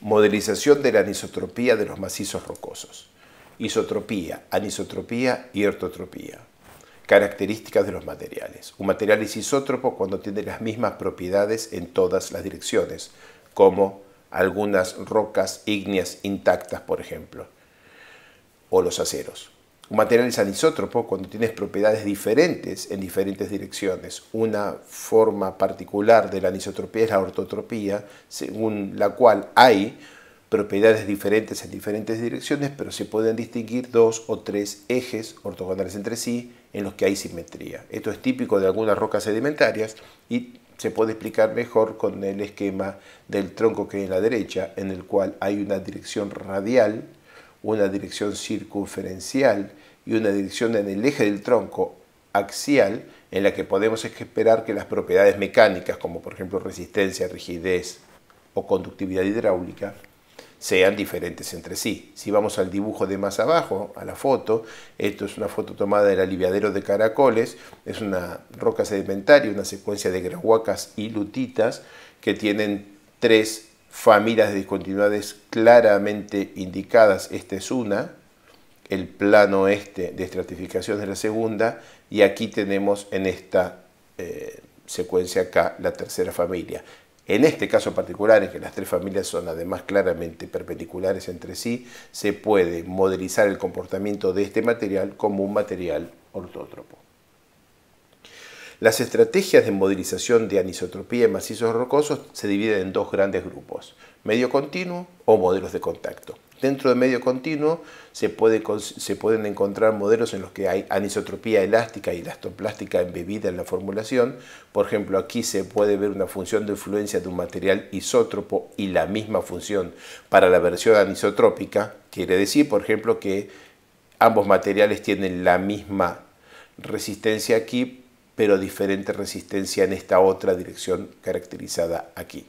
modelización de la anisotropía de los macizos rocosos. Isotropía, anisotropía y ortotropía. Características de los materiales. Un material es isótropo cuando tiene las mismas propiedades en todas las direcciones, como algunas rocas ígneas intactas, por ejemplo, o los aceros. Un material es anisótropo cuando tienes propiedades diferentes en diferentes direcciones. Una forma particular de la anisotropía es la ortotropía, según la cual hay propiedades diferentes en diferentes direcciones, pero se pueden distinguir dos o tres ejes ortogonales entre sí en los que hay simetría. Esto es típico de algunas rocas sedimentarias y se puede explicar mejor con el esquema del tronco que hay en la derecha, en el cual hay una dirección radial, una dirección circunferencial y una dirección en el eje del tronco axial en la que podemos esperar que las propiedades mecánicas, como por ejemplo resistencia, rigidez o conductividad hidráulica, sean diferentes entre sí. Si vamos al dibujo de más abajo, a la foto, esto es una foto tomada del aliviadero de caracoles, es una roca sedimentaria, una secuencia de grahuacas y lutitas que tienen tres familias de discontinuidades claramente indicadas. Esta es una, el plano este de estratificación de la segunda y aquí tenemos en esta eh, secuencia acá la tercera familia. En este caso particular, en que las tres familias son además claramente perpendiculares entre sí, se puede modelizar el comportamiento de este material como un material ortótropo. Las estrategias de modelización de anisotropía en macizos rocosos se dividen en dos grandes grupos, medio continuo o modelos de contacto. Dentro de medio continuo se, pueden encontrar modelos en los que hay anisotropía elástica y elastoplástica embebida en la formulación. Por ejemplo, aquí se puede ver una función de influencia de un material isótropo y la misma función para la versión anisotrópica. Quiere decir, por ejemplo, que ambos materiales tienen la misma resistencia aquí, pero diferente resistencia en esta otra dirección caracterizada aquí.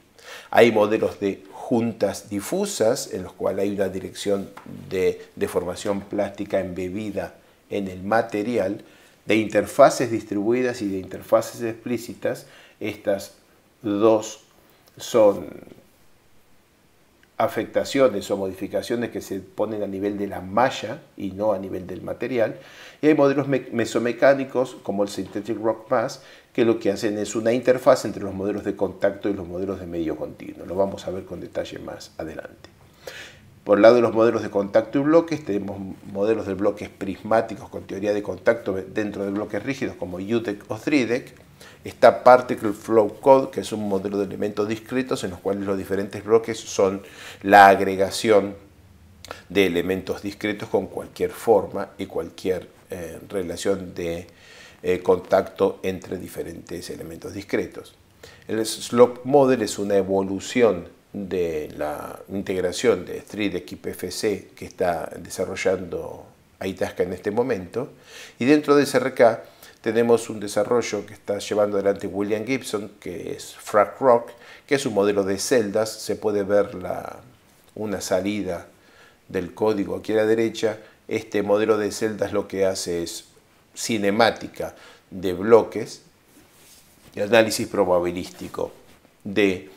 Hay modelos de puntas difusas, en los cuales hay una dirección de, deformación plástica embebida en el material, de interfaces distribuidas y de interfaces explícitas, estas dos son afectaciones o modificaciones que se ponen a nivel de la malla y no a nivel del material. Y hay modelos mesomecánicos como el Synthetic Rock Mass que lo que hacen es una interfaz entre los modelos de contacto y los modelos de medio continuo. Lo vamos a ver con detalle más adelante. Por el lado de los modelos de contacto y bloques, tenemos modelos de bloques prismáticos con teoría de contacto dentro de bloques rígidos como UDEC o 3DEC. Está Particle Flow Code, que es un modelo de elementos discretos en los cuales los diferentes bloques son la agregación de elementos discretos con cualquier forma y cualquier eh, relación de eh, contacto entre diferentes elementos discretos. El slope Model es una evolución de la integración de Street FC que está desarrollando Aitasca en este momento. Y dentro de SRK tenemos un desarrollo que está llevando adelante William Gibson, que es Frack Rock, que es un modelo de celdas. Se puede ver la, una salida del código aquí a la derecha. Este modelo de celdas lo que hace es cinemática de bloques análisis probabilístico de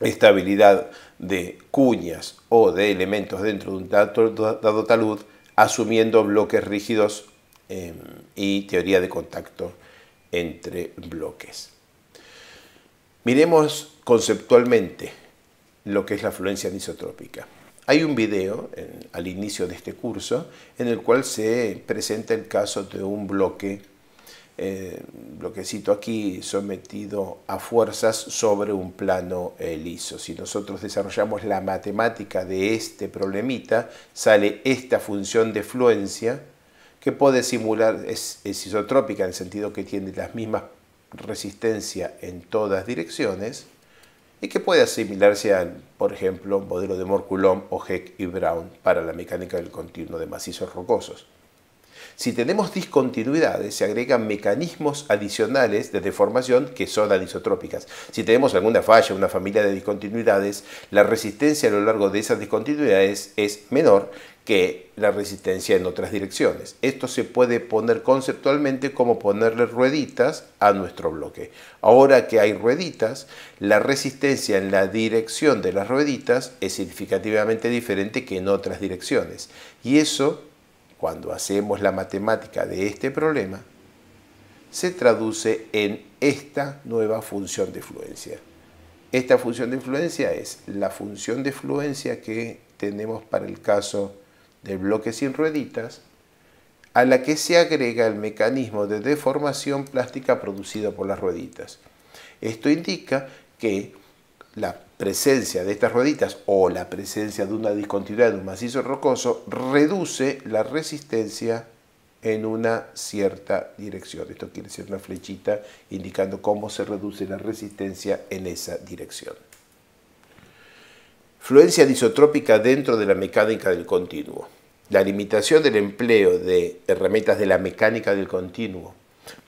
estabilidad de cuñas o de elementos dentro de un dado talud, asumiendo bloques rígidos em, y teoría de contacto entre bloques. Miremos conceptualmente lo que es la fluencia anisotrópica. Hay un video al inicio de este curso en el cual se presenta el caso de un bloque, eh, bloquecito aquí sometido a fuerzas sobre un plano liso. Si nosotros desarrollamos la matemática de este problemita, sale esta función de fluencia que puede simular, es, isotrópica en el sentido que tiene las mismas resistencia en todas direcciones, y que puede asimilarse al, por ejemplo, modelo de Morculom o Heck y Brown para la mecánica del continuo de macizos rocosos. Si tenemos discontinuidades, se agregan mecanismos adicionales de deformación que son anisotrópicas. Si tenemos alguna falla, una familia de discontinuidades, la resistencia a lo largo de esas discontinuidades es menor que la resistencia en otras direcciones. Esto se puede poner conceptualmente como ponerle rueditas a nuestro bloque. Ahora que hay rueditas, la resistencia en la dirección de las rueditas es significativamente diferente que en otras direcciones. Y eso cuando hacemos la matemática de este problema, se traduce en esta nueva función de fluencia. Esta función de fluencia es la función de fluencia que tenemos para el caso del bloque sin rueditas, a la que se agrega el mecanismo de deformación plástica producido por las rueditas. Esto indica que la presencia de estas rueditas o la presencia de una discontinuidad de un macizo rocoso reduce la resistencia en una cierta dirección. Esto quiere decir una flechita indicando cómo se reduce la resistencia en esa dirección. Fluencia disotrópica dentro de la mecánica del continuo. La limitación del empleo de herramientas de la mecánica del continuo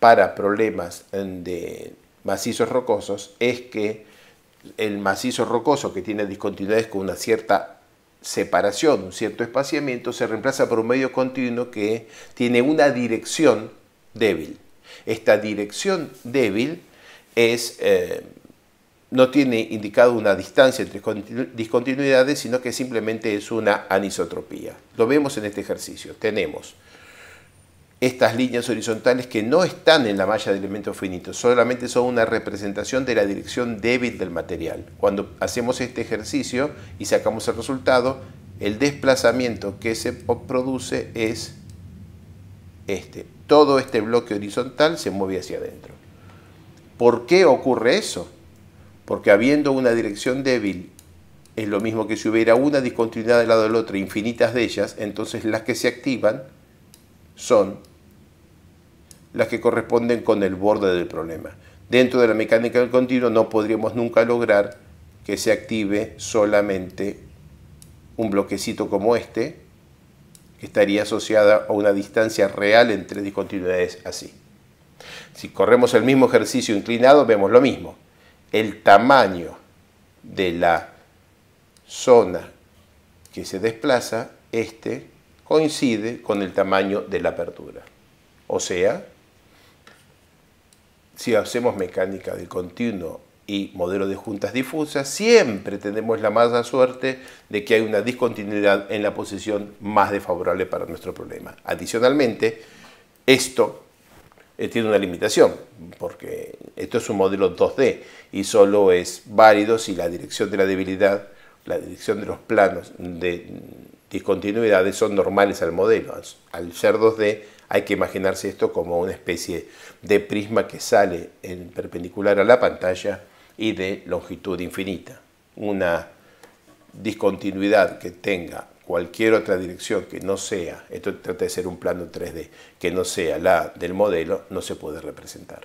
para problemas de macizos rocosos es que el macizo rocoso que tiene discontinuidades con una cierta separación, un cierto espaciamiento, se reemplaza por un medio continuo que tiene una dirección débil. Esta dirección débil es, eh, no tiene indicado una distancia entre discontinuidades, sino que simplemente es una anisotropía. Lo vemos en este ejercicio. Tenemos estas líneas horizontales que no están en la malla de elementos finitos, solamente son una representación de la dirección débil del material. Cuando hacemos este ejercicio y sacamos el resultado, el desplazamiento que se produce es este. Todo este bloque horizontal se mueve hacia adentro. ¿Por qué ocurre eso? Porque habiendo una dirección débil, es lo mismo que si hubiera una discontinuidad del lado del otro, infinitas de ellas, entonces las que se activan son las que corresponden con el borde del problema. Dentro de la mecánica del continuo no podríamos nunca lograr que se active solamente un bloquecito como este, que estaría asociada a una distancia real entre discontinuidades así. Si corremos el mismo ejercicio inclinado, vemos lo mismo. El tamaño de la zona que se desplaza, este, coincide con el tamaño de la apertura. O sea, si hacemos mecánica de continuo y modelo de juntas difusas, siempre tenemos la mala suerte de que hay una discontinuidad en la posición más desfavorable para nuestro problema. Adicionalmente, esto eh, tiene una limitación, porque esto es un modelo 2D y solo es válido si la dirección de la debilidad, la dirección de los planos de discontinuidades son normales al modelo. Al ser 2D hay que imaginarse esto como una especie de prisma que sale en perpendicular a la pantalla y de longitud infinita. Una discontinuidad que tenga cualquier otra dirección que no sea, esto trata de ser un plano 3D, que no sea la del modelo, no se puede representar.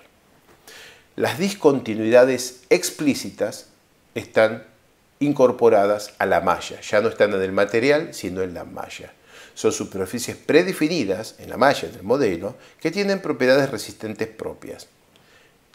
Las discontinuidades explícitas están incorporadas a la malla, ya no están en el material, sino en la malla. Son superficies predefinidas en la malla del modelo que tienen propiedades resistentes propias.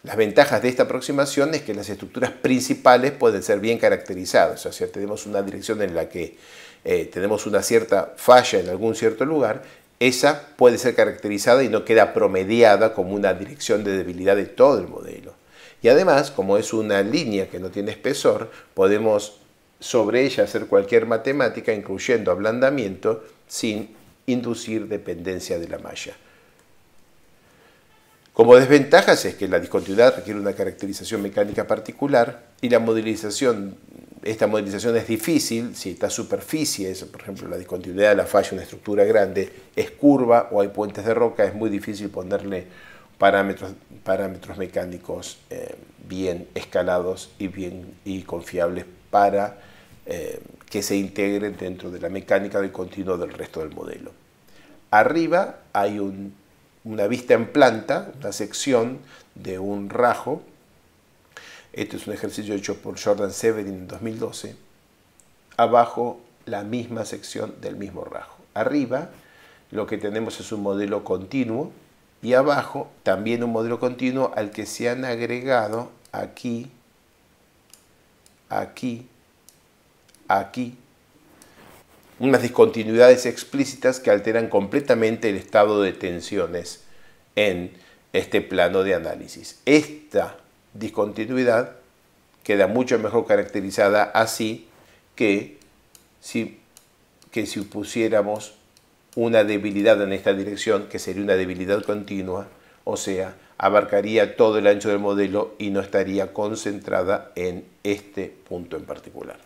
Las ventajas de esta aproximación es que las estructuras principales pueden ser bien caracterizadas, o sea, tenemos una dirección en la que eh, tenemos una cierta falla en algún cierto lugar, esa puede ser caracterizada y no queda promediada como una dirección de debilidad de todo el modelo. Y además, como es una línea que no tiene espesor, podemos sobre ella hacer cualquier matemática, incluyendo ablandamiento, sin inducir dependencia de la malla. Como desventajas es que la discontinuidad requiere una caracterización mecánica particular y la modelización, esta modelización es difícil si esta superficie, por ejemplo la discontinuidad de la falla una estructura grande, es curva o hay puentes de roca, es muy difícil ponerle parámetros, mecánicos eh, bien escalados y, bien, y confiables para eh, que se integren dentro de la mecánica del continuo del resto del modelo. Arriba hay una vista en planta, una sección de un rajo. Este es un ejercicio hecho por Jordan Severin en 2012. Abajo la misma sección del mismo rajo. Arriba lo que tenemos es un modelo continuo y abajo también un modelo continuo al que se han agregado aquí, aquí aquí unas discontinuidades explícitas que alteran completamente el estado de tensiones en este plano de análisis. Esta discontinuidad queda mucho mejor caracterizada así que si, que si pusiéramos una debilidad en esta dirección, que sería una debilidad continua, o sea, abarcaría todo el ancho del modelo y no estaría concentrada en este punto en particular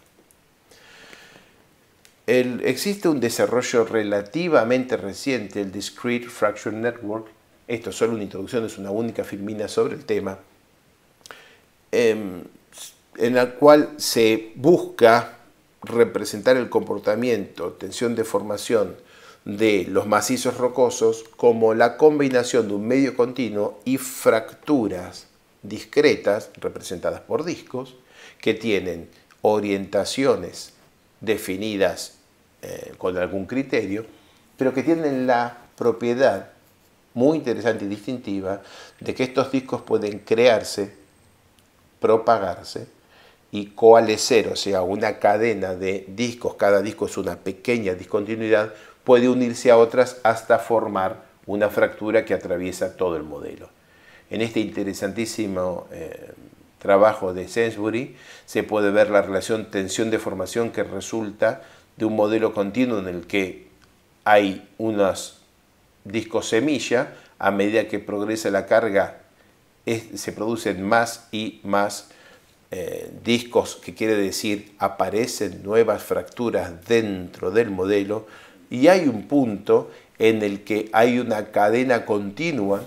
existe un desarrollo relativamente reciente, el Discrete Fracture Network, esto es solo una introducción, es una única filmina sobre el tema, em, en la cual se busca representar el comportamiento, tensión de formación de los macizos rocosos como la combinación de un medio continuo y fracturas discretas representadas por discos que tienen orientaciones definidas eh, con algún criterio, pero que tienen la propiedad muy interesante y distintiva de que estos discos pueden crearse, propagarse y coalescer, o sea, una cadena de discos, cada disco es una pequeña discontinuidad, puede unirse a otras hasta formar una fractura que atraviesa todo el modelo. En este interesantísimo eh, trabajo de Sainsbury se puede ver la relación tensión-deformación que resulta de un modelo continuo en el que hay unos discos semilla, a medida que progresa la carga se producen más y más eh, discos, que quiere decir aparecen nuevas fracturas dentro del modelo y hay un punto en el que hay una cadena continua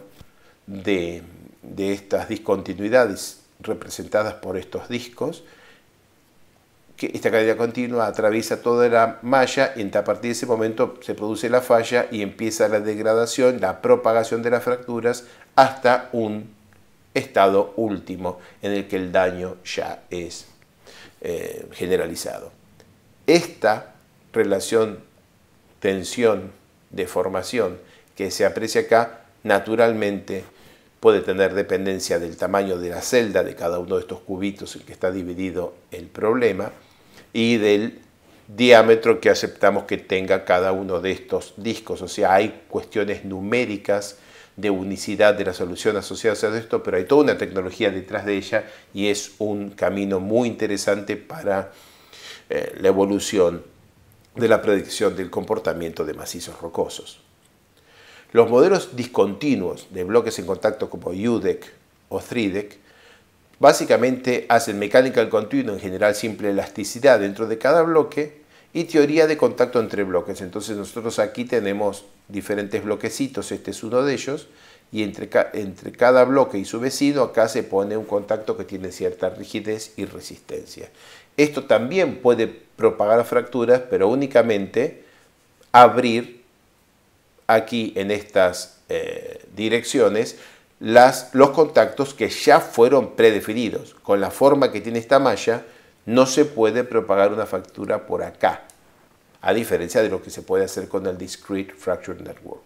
de estas discontinuidades representadas por estos discos esta cadena continua atraviesa toda la malla y a partir de ese momento se produce la falla y empieza la degradación, la propagación de las fracturas hasta un estado último en el que el daño ya es eh, generalizado. Esta relación tensión, deformación que se aprecia acá, naturalmente puede tener dependencia del tamaño de la celda de cada uno de estos cubitos en que está dividido el problema, y del diámetro que aceptamos que tenga cada uno de estos discos. O sea, hay cuestiones numéricas de unicidad de la solución asociada a esto, pero hay toda una tecnología detrás de ella y es un camino muy interesante para eh, la evolución de la predicción del comportamiento de macizos rocosos. Los modelos discontinuos de bloques en contacto como UDEC o 3DEC Básicamente hacen del continuo, en general simple elasticidad dentro de cada bloque y teoría de contacto entre bloques. Entonces nosotros aquí tenemos diferentes bloquecitos, este es uno de ellos, y entre, entre cada bloque y su vecino acá se pone un contacto que tiene cierta rigidez y resistencia. Esto también puede propagar fracturas, pero únicamente abrir aquí en estas eh, direcciones los contactos que ya fueron predefinidos. Con la forma que tiene esta malla, no se puede propagar una factura por acá, a diferencia de lo que se puede hacer con el Discrete Fracture Network.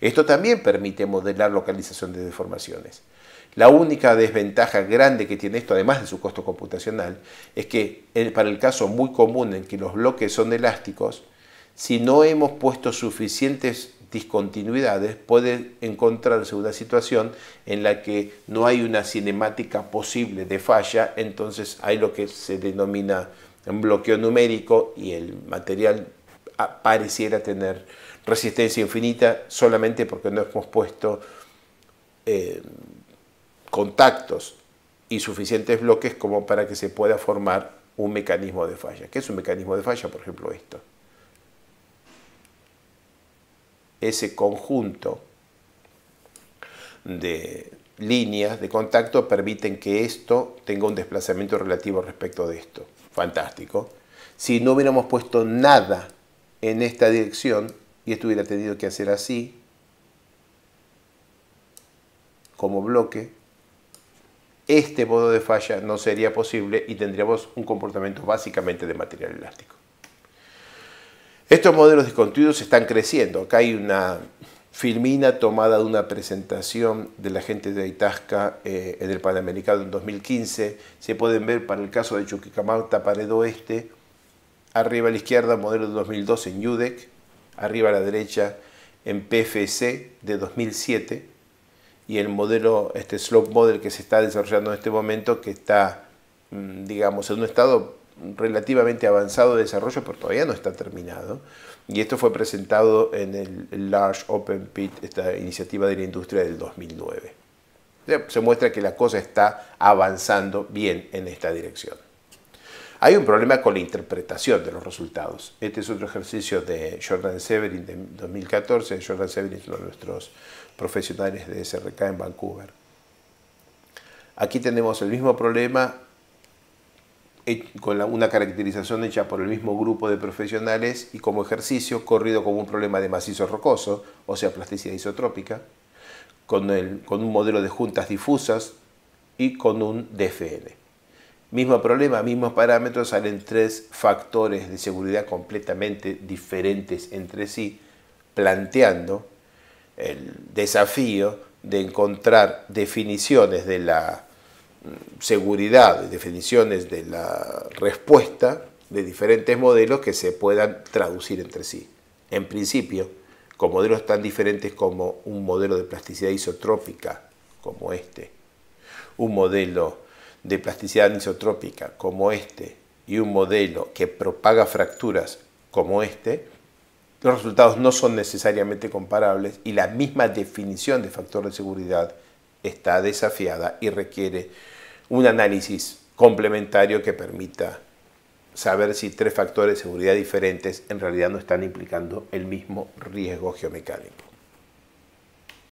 Esto también permite modelar localización de deformaciones. La única desventaja grande que tiene esto, además de su costo computacional, es que eh, para el caso muy común en que los bloques son elásticos, si no hemos puesto suficientes discontinuidades, puede encontrarse una situación en la que no hay una cinemática posible de falla, entonces hay lo que se denomina un bloqueo numérico y el material ah, pareciera tener resistencia infinita solamente porque no hemos puesto eh, contactos y suficientes bloques como para que se pueda formar un mecanismo de falla. ¿Qué es un mecanismo de falla? Por ejemplo, esto ese conjunto de líneas de contacto permiten que esto tenga un desplazamiento relativo respecto de esto. Fantástico. Si no hubiéramos puesto nada en esta dirección y esto hubiera tenido que hacer así, como bloque, este modo de falla no sería posible y tendríamos un comportamiento básicamente de material elástico. Estos modelos discontinuos están creciendo. Acá hay una filmina tomada de una presentación de la gente de Itasca eh, en el Panamericano en 2015. Se pueden ver para el caso de Chuquicamauta, Pared Oeste, arriba a la izquierda, modelo de 2002 en UDEC, arriba a la derecha en PFC de 2007 y el modelo, este slope model que se está desarrollando en este momento que está, mm, digamos, en un estado relativamente avanzado desarrollo, pero todavía no está terminado. Y esto fue presentado en el Large Open Pit, esta iniciativa de la industria del 2009. Se muestra que la cosa está avanzando bien en esta dirección. Hay un problema con la interpretación de los resultados. Este es otro ejercicio de Jordan Severin de 2014. Jordan Severin es uno de nuestros profesionales de SRK en Vancouver. Aquí tenemos el mismo problema con una caracterización hecha por el mismo grupo de profesionales y como ejercicio corrido con un problema de macizo rocoso, o sea, plasticidad isotrópica, con, con un modelo de juntas difusas y con un DFN. Mismo problema, mismos parámetros, salen tres factores de seguridad completamente diferentes entre sí, planteando el desafío de encontrar definiciones de la seguridad, definiciones de la respuesta de diferentes modelos que se puedan traducir entre sí. En principio, con modelos tan diferentes como un modelo de plasticidad isotrópica como este, un modelo de plasticidad anisotrópica como este y un modelo que propaga fracturas como este, los resultados no son necesariamente comparables y la misma definición de factor de seguridad está desafiada y requiere un análisis complementario que permita saber si tres factores de seguridad diferentes en realidad no están implicando el mismo riesgo geomecánico.